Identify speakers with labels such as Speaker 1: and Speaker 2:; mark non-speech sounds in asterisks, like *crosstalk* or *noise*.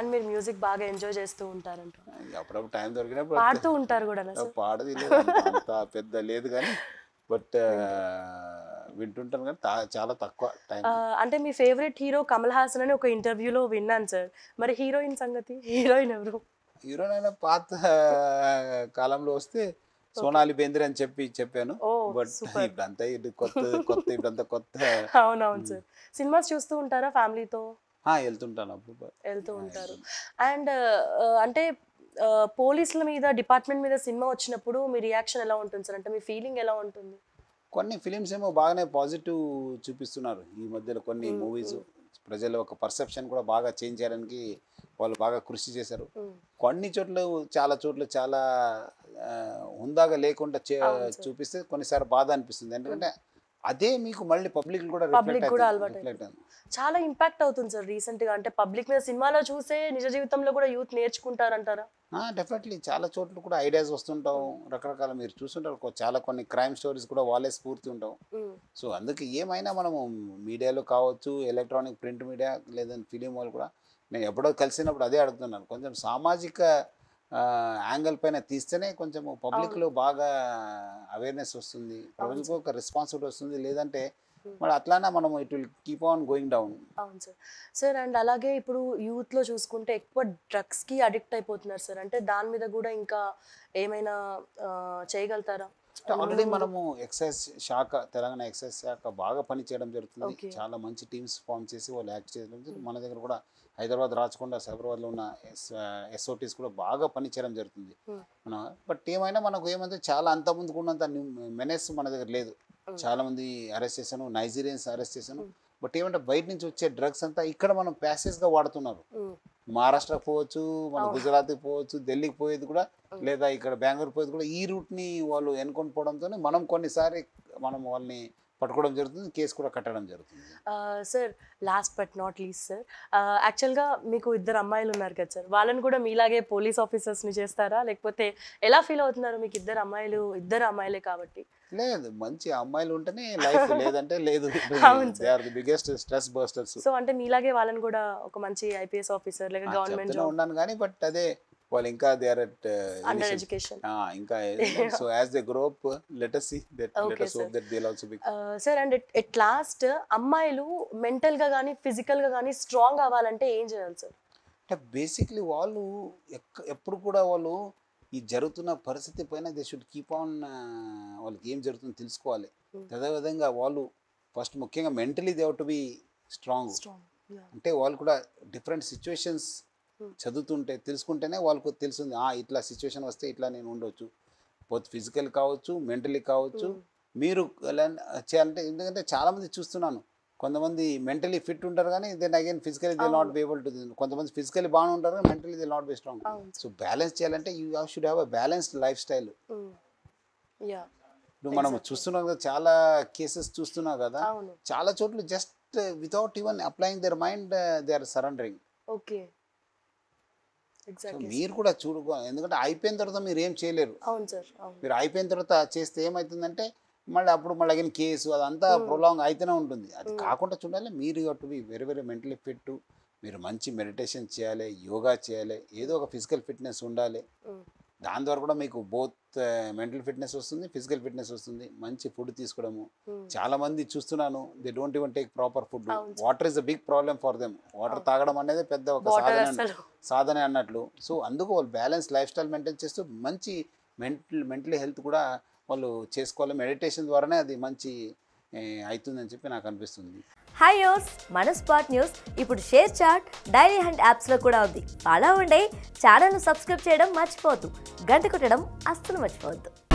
Speaker 1: And మీరు music బాగా enjoy చేస్తూ ఉంటారంట
Speaker 2: అప్పుడప్పుడు టైం దొరికినప్పుడు పాడుతూ ఉంటారు కూడా పాడది *laughs* పెద్ద లేదు కానీ బట్ వింటుంటాను కానీ చాలా తక్కువ
Speaker 1: అంటే మీ ఫేవరెట్ హీరో కమల్ హాసన్ అని ఒక ఇంటర్వ్యూలో విన్నాను సార్ మరి హీరోయిన్ సంగతి హీరోయిన్ ఎవరు
Speaker 2: హీరోయిన్ అయినా పాత కాలంలో వస్తే సోనాలి బేంద్ర అని చెప్పి చెప్పాను బట్ ఇప్పుడంతా ఇది కొత్త ఇప్పుడు ఇప్పుడంతా కొత్త *laughs* అవునవును సార్
Speaker 1: సినిమాస్ చూస్తూ ఉంటారా ఫ్యామిలీతో
Speaker 2: వెళ్తుంటాను అప్పుడు
Speaker 1: వెళ్తూ ఉంటారు అండ్ అంటే పోలీసుల మీద డిపార్ట్మెంట్ మీద సినిమా వచ్చినప్పుడు మీ రియాక్షన్ ఎలా ఉంటుంది సార్ అంటే మీ ఫీలింగ్ ఎలా ఉంటుంది
Speaker 2: కొన్ని ఫిలిమ్స్ ఏమో బాగానే పాజిటివ్ చూపిస్తున్నారు ఈ మధ్యలో కొన్ని మూవీస్ ప్రజల ఒక పర్సెప్షన్ కూడా బాగా చేంజ్ చేయడానికి వాళ్ళు బాగా కృషి చేశారు కొన్ని చోట్ల చాలా చోట్ల చాలా హుందాగా లేకుండా చూపిస్తే కొన్నిసార్లు బాధ అనిపిస్తుంది ఎందుకంటే అదే మీకు మళ్ళీ పబ్లిక్ కూడా పబ్లిక్ కూడా అలవాటు
Speaker 1: చాలా ఇంపాక్ట్ అవుతుంది సార్ రీసెంట్ గా అంటే పబ్లిక్ మీద సినిమాలో చూసే నిజ జీవితంలో కూడా యూత్ నేర్చుకుంటారంటారా
Speaker 2: డెఫినెట్లీ చాలా చోట్ల కూడా ఐడియాస్ వస్తుంటావు రకరకాల మీరు చూస్తుంటారు చాలా కొన్ని క్రైమ్ స్టోరీస్ కూడా వాళ్ళే స్ఫూర్తి ఉంటావు సో అందుకే ఏమైనా మనము మీడియాలో కావచ్చు ఎలక్ట్రానిక్ ప్రింట్ మీడియా లేదా ఫిలిం వాళ్ళు కూడా నేను ఎప్పుడో కలిసినప్పుడు అదే అడుగుతున్నాను కొంచెం సామాజిక యాంగిల్ పైన తీస్తేనే కొంచెం పబ్లిక్లో బాగా అవేర్నెస్ వస్తుంది ప్రజలకు ఒక రెస్పాన్సిబిలిటీ వస్తుంది లేదంటే మరి అట్లానే మనం it will keep on going down
Speaker 1: అవును సార్ సార్ అండ్ అలాగే ఇప్పుడు యూత్లో చూసుకుంటే ఎక్కువ డ్రగ్స్కి అడిక్ట్ అయిపోతున్నారు సార్ అంటే దాని మీద కూడా ఇంకా ఏమైనా చేయగలుగుతారా ఆల్రెడీ మనము
Speaker 2: ఎక్సైజ్ శాఖ తెలంగాణ ఎక్సైజ్ శాఖ బాగా పని చేయడం జరుగుతుంది చాలా మంచి టీమ్స్ ఫామ్ చేసి వాళ్ళు యాక్ట్ చేయడం మన దగ్గర కూడా హైదరాబాద్ రాచకొండ సైబరాబాద్లో ఉన్న ఎస్ఓటీస్ కూడా బాగా పనిచేయడం జరుగుతుంది మన బట్ ఏమైనా మనకు ఏమంటే చాలా అంత ముందు ఉన్నంత మెనేజ్ మన దగ్గర లేదు చాలా మంది అరెస్ట్ చేశాను నైజీరియన్స్ అరెస్ట్ చేశాను బట్ ఏమంటే బయట నుంచి వచ్చే డ్రగ్స్ అంతా ఇక్కడ మనం ప్యాసేజ్గా వాడుతున్నారు మహారాష్ట్ర పోవచ్చు మన గుజరాత్కి పోవచ్చు ఢిల్లీకి పోయేది కూడా లేదా ఇక్కడ బెంగళూరు పోయేది కూడా ఈ రూట్ని వాళ్ళు ఎన్నుకొని పోవడంతో మనం కొన్నిసారి మనం వాళ్ళని పట్టుకోవడం జరుగుతుంది కేసు కూడా కట్టడం జరుగుతుంది
Speaker 1: sir last but not least sir యాక్చువల్గా మీకు ఇద్దరు అమ్మాయిలు ఉన్నారు కదా సార్ వాళ్ళని కూడా మీలాగే పోలీస్ ఆఫీసర్స్ని చేస్తారా లేకపోతే ఎలా ఫీల్ అవుతున్నారు మీకు ఇద్దరు అమ్మాయిలు ఇద్దరు అమ్మాయిలే కాబట్టి
Speaker 2: లేదు మంచి అమ్మాయిలు ఉంటేనే లైఫ్ *laughs* లేదంటే లేదు బిగ్గెస్ట్ స్ట్రెస్ బస్టర్స్ సో
Speaker 1: అంటే మీలాగే వాళ్ళని కూడా ఒక మంచి ఐపీఎస్ ఆఫీసర్ లేక గవర్నమెంట్ ఉన్నాను కానీ బట్ అదే
Speaker 2: వాళ్ళు ఇంకా they are at under education ఇంకా so as they grow up let us see that let us hope that they also be
Speaker 1: sir and at last అమ్మాయిలు మెంటల్ గా గాని ఫిజికల్ గా గాని స్ట్రాంగ్ అవ్వాలంటే ఏం చేయాలి సార్
Speaker 2: అంటే బేసిక్లీ వాళ్ళు ఎప్పుడు కూడా వాళ్ళు ఈ జరుగుతున్న పరిస్థితి పైన దే షుడ్ కీప్ ఆన్ వాళ్ళకి ఏం జరుగుతుందో తెలుసుకోవాలి hmm. విధంగా వాళ్ళు ఫస్ట్ ముఖ్యంగా mentally they to be strong అంటే వాళ్ళు కూడా డిఫరెంట్ సిచ్యువేషన్స్ Hmm. చదువుతుంటే తెలుసుకుంటేనే వాళ్ళకు తెలుస్తుంది ఇట్లా సిచ్యువేషన్ వస్తే ఇట్లా నేను ఉండొచ్చు బోత్ ఫిజికల్ కావచ్చు మెంటలీ కావచ్చు hmm. మీరు చేయాలంటే ఎందుకంటే చాలామంది చూస్తున్నాను కొంతమంది మెంటలీ ఫిట్ ఉంటారు కానీ then again physically they not be able to కొంతమంది ఫిజికలీ బాగానే ఉంటారు కానీ mentally they not be strong so balance చేయాలంటే you should have a balanced life style
Speaker 1: ఇప్పుడు
Speaker 2: మనం చూస్తున్నాం కదా చాలా కేసెస్ చూస్తున్నాం కదా చాలా చోట్ల just without even applying their mind they are surrendering
Speaker 1: okay so మీరు
Speaker 2: కూడా చూడుకో ఎందుకంటే అయిపోయిన తర్వాత మీరు ఏం చేయలేరు అవును సార్ మీరు అయిపోయిన తర్వాత చేస్తే ఏమవుతుందంటే మళ్ళీ అప్పుడు మళ్ళీ అగిన కేసు అదంతా ప్రొలాంగ్ hmm. అయితేనే ఉంటుంది అది hmm. కాకుండా చూడాలి మీరు అటు వెరీ వెరీ మెంటలీ ఫిట్ మీరు మంచి మెడిటేషన్ చేయాలి యోగా చేయాలి ఏదో ఒక ఫిజికల్ ఫిట్నెస్ ఉండాలి hmm. దాని ద్వారా కూడా మీకు బోత్ మెంటల్ ఫిట్నెస్ వస్తుంది ఫిజికల్ ఫిట్నెస్ వస్తుంది మంచి ఫుడ్ తీసుకోవడము చాలా మంది చూస్తున్నాను the don't even take proper food water is a big problem for them water తాగడం అనేది పెద్ద ఒక సాధన సాధనే అన్నట్లు సో అందుకు వాళ్ళు బ్యాలెన్స్ లైఫ్ స్టైల్ మెయింటైన్ చేస్తూ మంచి మెంటల్ మెంటల్ హెల్త్ కూడా వాళ్ళు చేసుకోవాలి మెడిటేషన్ ద్వారానే అది మంచి అవుతుందని చెప్పి నాకు అనిపిస్తుంది
Speaker 1: హాయ్ యోస్ మన స్పాట్ న్యూస్ ఇప్పుడు షేర్ చాట్ డైరీ హ్యాండ్ యాప్స్లో కూడా ఉంది
Speaker 2: ఫాలో ఉండే ఛానల్ను సబ్స్క్రైబ్ చేయడం మర్చిపోవద్దు గంట కొట్టడం అస్సలు మర్చిపోవద్దు